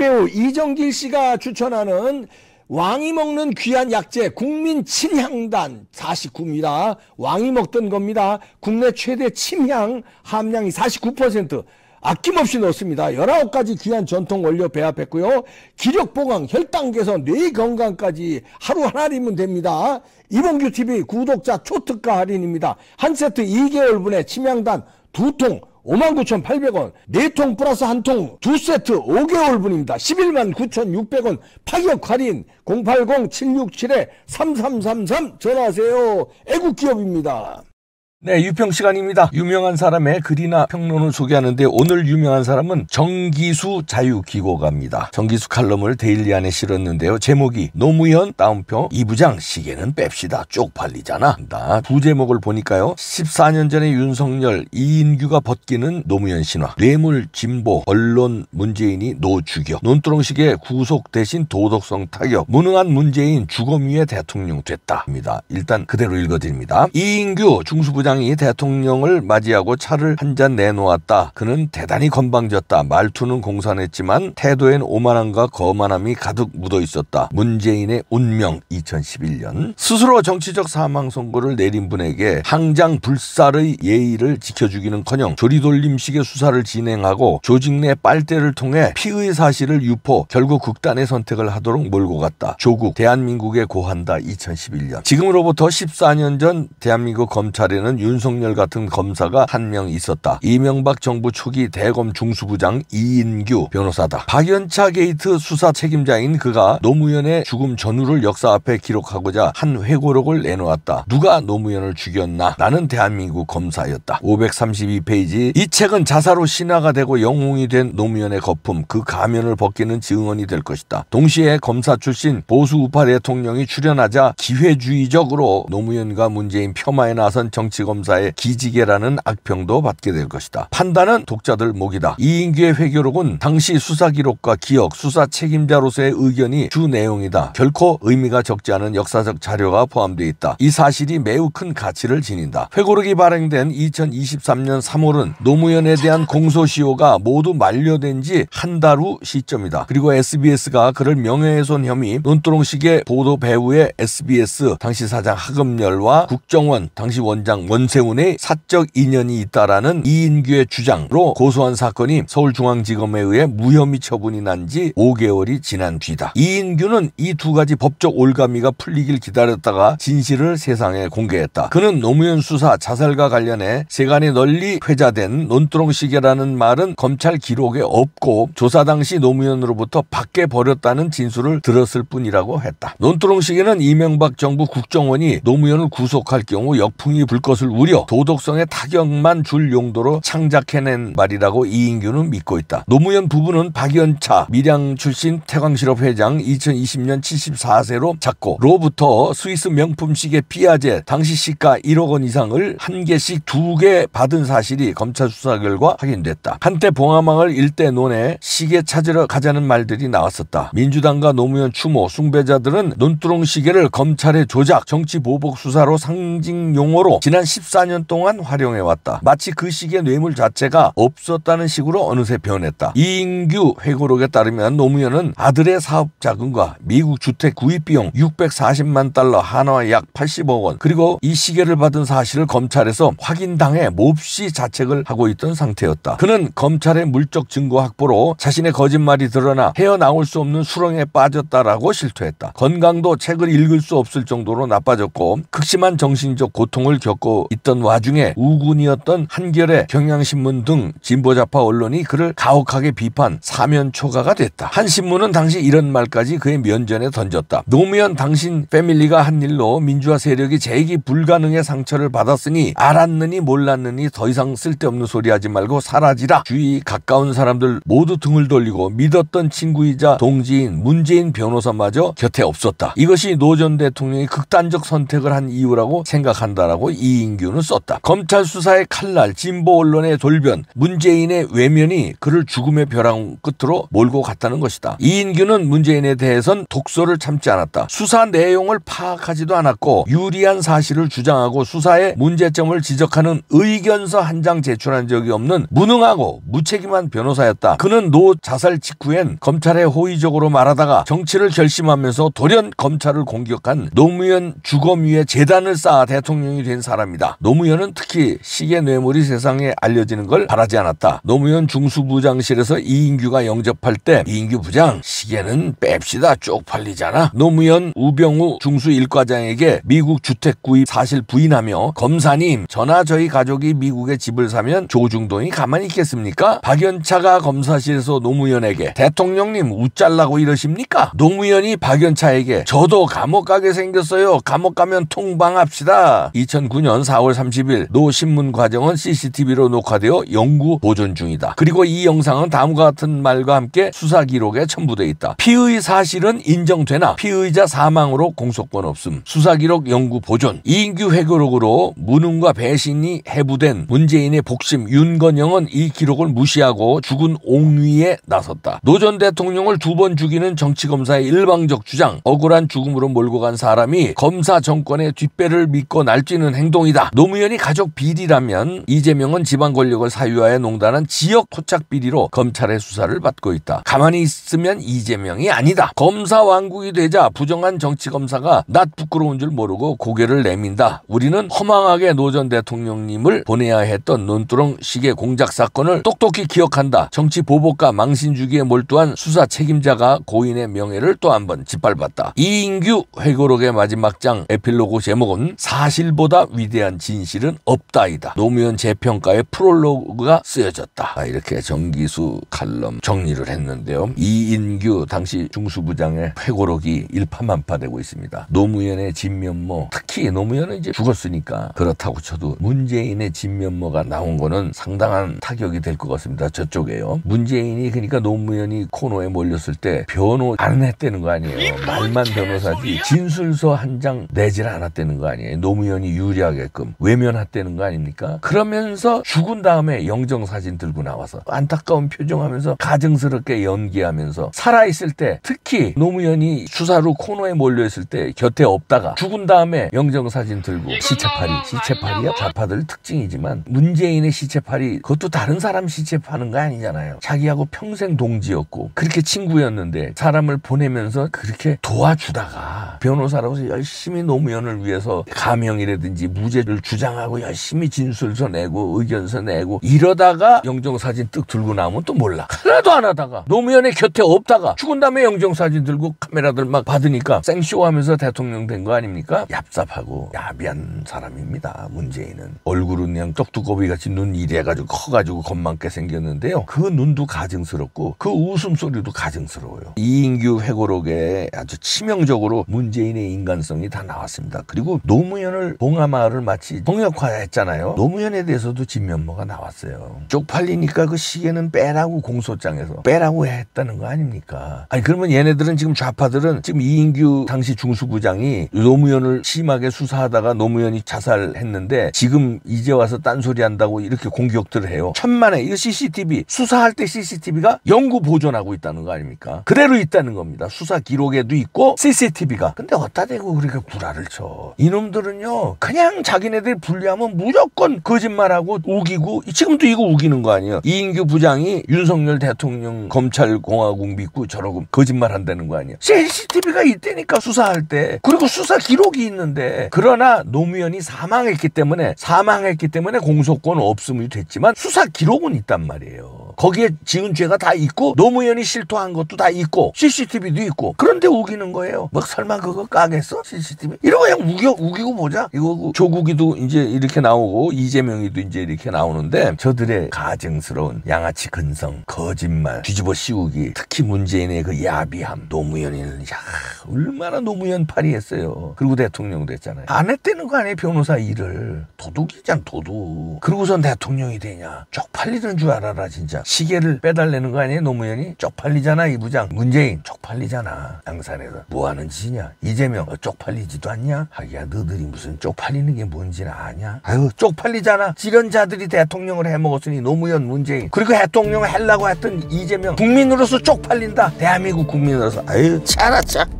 배우 이정길 씨가 추천하는 왕이 먹는 귀한 약재 국민 침향단 49입니다. 왕이 먹던 겁니다. 국내 최대 침향 함량이 49% 아낌없이 넣습니다. 19가지 귀한 전통 원료 배합했고요. 기력 보강, 혈당 개선, 뇌 건강까지 하루 하나이면 됩니다. 이봉규 TV 구독자 초특가 할인입니다. 한 세트 2개월분의 침향단 두통 59,800원 4통 플러스 1통 2세트 5개월 분입니다 119,600원 파격 할인 080-767-3333 전화하세요 애국기업입니다 네, 유평 시간입니다. 유명한 사람의 글이나 평론을 소개하는데 오늘 유명한 사람은 정기수 자유기고가입니다. 정기수 칼럼을 데일리 안에 실었는데요. 제목이 노무현 따옴표 이부장 시계는 뺍시다. 쪽팔리잖아. 나 부제목을 보니까요. 14년 전에 윤석열, 이인규가 벗기는 노무현 신화, 뇌물 진보, 언론 문재인이 노주격, 논두렁식의 구속 대신 도덕성 타격, 무능한 문재인 주검위의 대통령 됐다입니다. 일단 그대로 읽어드립니다. 이인규 중수부장 시장이 대통령을 맞이하고 차를 한 잔 내놓았다. 그는 대단히 건방졌다. 말투는 공산했지만 태도엔 오만함과 거만함이 가득 묻어 있었다. 문재인의 운명 2011년 스스로 정치적 사망 선고를 내린 분에게 항장 불살의 예의를 지켜주기는커녕 조리돌림식의 수사를 진행하고 조직 내 빨대를 통해 피의 사실을 유포 결국 극단의 선택을 하도록 몰고 갔다. 조국 대한민국의 고한다 2011년 지금으로부터 14년 전 대한민국 검찰에는 윤석열 같은 검사가 한 명 있었다. 이명박 정부 초기 대검 중수부장 이인규 변호사다. 박연차 게이트 수사 책임자인 그가 노무현의 죽음 전후를 역사 앞에 기록하고자 한 회고록을 내놓았다. 누가 노무현을 죽였나? 나는 대한민국 검사였다. 532페이지 이 책은 자사로 신화가 되고 영웅이 된 노무현의 거품 그 가면을 벗기는 증언이 될 것이다. 동시에 검사 출신 보수 우파 대통령이 출연하자 기회주의적으로 노무현과 문재인 폄하에 나선 정치권 검사의 기지개라는 악평도 받게 될 것이다. 판단은 독자들 목이다. 이인규의 회교록은 당시 수사 기록과 기억, 수사 책임자로서의 의견이 주 내용이다. 결코 의미가 적지 않은 역사적 자료가 포함되어 있다. 이 사실이 매우 큰 가치를 지닌다. 회고록이 발행된 2023년 3월은 노무현에 대한 공소시효가 모두 만료된 지 한 달 후 시점이다. 그리고 SBS가 그를 명예훼손 혐의, 논두렁식의 보도 배우의 SBS 당시 사장 하금열과 국정원 당시 원장 원 전세훈의 사적 인연이 있다라는 이인규의 주장으로 고소한 사건이 서울중앙지검에 의해 무혐의 처분이 난 지 5개월이 지난 뒤다. 이인규는 이 두 가지 법적 올가미가 풀리길 기다렸다가 진실을 세상에 공개했다. 그는 노무현 수사 자살과 관련해 세간에 널리 회자된 논두렁시계라는 말은 검찰 기록에 없고 조사 당시 노무현으로부터 밖에 버렸다는 진술을 들었을 뿐이라고 했다. 논두렁시계는 이명박 정부 국정원이 노무현을 구속할 경우 역풍이 불 것을 우려, 도덕성의 타격만 줄 용도로 창작해낸 말이라고 이인규는 믿고 있다. 노무현 부부는 박연차, 밀양 출신 태광실업 회장 2020년 74세로 잡고 로부터 스위스 명품 시계 피아제 당시 시가 1억 원 이상을 한 개씩 두 개 받은 사실이 검찰 수사 결과 확인됐다. 한때 봉화망을 일대 논에 시계 찾으러 가자는 말들이 나왔었다. 민주당과 노무현 추모, 숭배자들은 논두렁 시계를 검찰의 조작, 정치 보복 수사로 상징 용어로 지난 1 4년 동안 활용해왔다. 마치 그 시기의 뇌물 자체가 없었다는 식으로 어느새 변했다. 이인규 회고록에 따르면 노무현은 아들의 사업 자금과 미국 주택 구입 비용 640만 달러 한화 약 80억 원 그리고 이 시계를 받은 사실을 검찰에서 확인당해 몹시 자책을 하고 있던 상태였다. 그는 검찰의 물적 증거 확보로 자신의 거짓말이 드러나 헤어나올 수 없는 수렁에 빠졌다라고 실토했다. 건강도 책을 읽을 수 없을 정도로 나빠졌고 극심한 정신적 고통을 겪어 있던 와중에 우군이었던 한겨레, 경향신문 등진보자파 언론이 그를 가혹하게 비판, 사면 초과가 됐다. 한 신문은 당시 이런 말까지 그의 면전에 던졌다. 노무현 당신 패밀리가 한 일로 민주화 세력이 재기 불가능의 상처를 받았으니 알았느니 몰랐느니 더 이상 쓸데없는 소리 하지 말고 사라지라. 주위 가까운 사람들 모두 등을 돌리고 믿었던 친구이자 동지인 문재인 변호사마저 곁에 없었다. 이것이 노 전 대통령이 극단적 선택을 한 이유라고 생각한다라고 이인 이인규는 썼다. 검찰 수사의 칼날, 진보 언론의 돌변, 문재인의 외면이 그를 죽음의 벼랑 끝으로 몰고 갔다는 것이다. 이인규는 문재인에 대해선 독소를 참지 않았다. 수사 내용을 파악하지도 않았고 유리한 사실을 주장하고 수사의 문제점을 지적하는 의견서 한 장 제출한 적이 없는 무능하고 무책임한 변호사였다. 그는 노 자살 직후엔 검찰에 호의적으로 말하다가 정치를 결심하면서 돌연 검찰을 공격한 노무현 주검위에 재단을 쌓아 대통령이 된 사람이다. 있습니다. 노무현은 특히 시계 뇌물이 세상에 알려지는 걸 바라지 않았다. 노무현 중수부장실에서 이인규가 영접할 때 이인규 부장 시계는 뺍시다 쪽팔리잖아. 노무현 우병우 중수 일과장에게 미국 주택 구입 사실 부인하며 검사님 전화 저희 가족이 미국에 집을 사면 조중동이 가만히 있겠습니까? 박연차가 검사실에서 노무현에게 대통령님 웃잘라고 이러십니까? 노무현이 박연차에게 저도 감옥 가게 생겼어요. 감옥 가면 통방합시다. 2009년 4월 30일 노 신문 과정은 CCTV로 녹화되어 영구 보존 중이다. 그리고 이 영상은 다음과 같은 말과 함께 수사 기록에 첨부되어 있다. 피의 사실은 인정되나 피의자 사망으로 공소권 없음. 수사 기록 영구 보존. 이인규 회고록으로 무능과 배신이 해부된 문재인의 복심 윤건영은 이 기록을 무시하고 죽은 옹위에 나섰다. 노 전 대통령을 두 번 죽이는 정치검사의 일방적 주장, 억울한 죽음으로 몰고 간 사람이 검사 정권의 뒷배를 믿고 날뛰는 행동이다. 있습니다. 노무현이 가족 비리라면 이재명은 지방 권력을 사유화해 농단한 지역 토착 비리로 검찰의 수사를 받고 있다. 가만히 있으면 이재명이 아니다. 검사 왕국이 되자 부정한 정치 검사가 낯 부끄러운 줄 모르고 고개를 내민다. 우리는 허망하게 노 전 대통령님을 보내야 했던 논두렁 시계 공작 사건을 똑똑히 기억한다. 정치 보복과 망신 주기에 몰두한 수사 책임자가 고인의 명예를 또 한번 짓밟았다. 이인규 회고록의 마지막 장 에필로그 제목은 사실보다 위대한 대한 진실은 없다이다. 노무현 재평가의 프롤로그가 쓰여졌다. 아, 이렇게 정기수 칼럼 정리를 했는데요. 이인규 당시 중수부장의 회고록이 일파만파되고 있습니다. 노무현의 진면모 특히 노무현은 이제 죽었으니까 그렇다고 쳐도 문재인의 진면모가 나온 거는 상당한 타격이 될 것 같습니다. 저쪽에요. 문재인이 그러니까 노무현이 코너에 몰렸을 때 변호 안 했다는 거 아니에요. 말만 변호사지 진술서 한 장 내질 않았다는 거 아니에요. 노무현이 유리하게끔 만큼 외면했다는 거 아닙니까? 그러면서 죽은 다음에 영정 사진 들고 나와서 안타까운 표정하면서 가증스럽게 연기하면서 살아있을 때 특히 노무현이 수사로 코너에 몰려있을 때 곁에 없다가 죽은 다음에 영정 사진 들고 시체팔이 시체팔이야 좌파들 특징이지만 문재인의 시체팔이 그것도 다른 사람 시체 파는 거 아니잖아요. 자기하고 평생 동지였고 그렇게 친구였는데 사람을 보내면서 그렇게 도와주다가 변호사라고서 열심히 노무현을 위해서 가명이라든지 무죄 이기를 주장하고 열심히 진술서 내고 의견서 내고 이러다가 영정사진 뚝 들고 나오면 또 몰라 하나도 안 하다가 노무현의 곁에 없다가 죽은 다음에 영정사진 들고 카메라들 막 받으니까 생쇼하면서 대통령 된 거 아닙니까? 얍삽하고 야비한 사람입니다 문재인은 얼굴은 그냥 떡두꺼비같이 눈 이래가지고 커가지고 겁만게 생겼는데요 그 눈도 가증스럽고 그 웃음소리도 가증스러워요 이인규 회고록에 아주 치명적으로 문재인의 인간성이 다 나왔습니다 그리고 노무현을 봉하마을 마치 동역화했잖아요. 노무현에 대해서도 진면모가 나왔어요. 쪽팔리니까 그 시계는 빼라고 공소장에서 빼라고 했다는 거 아닙니까? 아니 그러면 얘네들은 지금 좌파들은 지금 이인규 당시 중수부장이 노무현을 심하게 수사하다가 노무현이 자살했는데 지금 이제 와서 딴소리 한다고 이렇게 공격들을 해요. 천만에 이거 CCTV 수사할 때 CCTV가 영구 보존하고 있다는 거 아닙니까? 그대로 있다는 겁니다. 수사 기록에도 있고 CCTV가 근데 어디다 대고 그렇게 구라를 쳐. 이놈들은요 그냥 자기 자기네들 불리하면 무조건 거짓말하고 우기고 지금도 이거 우기는 거 아니에요. 이인규 부장이 윤석열 대통령 검찰공화국 믿고 저러고 거짓말한다는 거 아니에요. CCTV가 있다니까 수사할 때. 그리고 수사 기록이 있는데 그러나 노무현이 사망했기 때문에 사망했기 때문에 공소권 없음이 됐지만 수사 기록은 있단 말이에요. 거기에 지은 죄가 다 있고 노무현이 실토한 것도 다 있고 CCTV도 있고 그런데 우기는 거예요. 막 뭐 설마 그거 까겠어? CCTV? 이러고 그냥 우겨 우기고 보자. 이거 조국 이 여기도 이제 이렇게 나오고 이재명이도 이제 이렇게 나오는데 저들의 가증스러운 양아치 근성, 거짓말, 뒤집어 씌우기, 특히 문재인의 그 야비함, 노무현이는 야 얼마나 노무현 파리했어요. 그리고 대통령 됐잖아요. 안 했다는 거 아니에요 변호사 일을 도둑이잖 도둑. 그러고선 대통령이 되냐 쪽팔리는 줄 알아라 진짜 시계를 빼달래는 거 아니에요 노무현이 쪽팔리잖아 이 부장 문재인 쪽팔리잖아 양산에서 뭐하는 짓이냐 이재명 쪽팔리지도 않냐 하기야 너들이 무슨 쪽팔리는 게뭐 문제는 아니야. 아유 쪽팔리잖아. 지련자들이 대통령을 해먹었으니 노무현 문재인 그리고 대통령 을 하려고 했던 이재명 국민으로서 쪽팔린다. 대한민국 국민으로서 아유 차라차.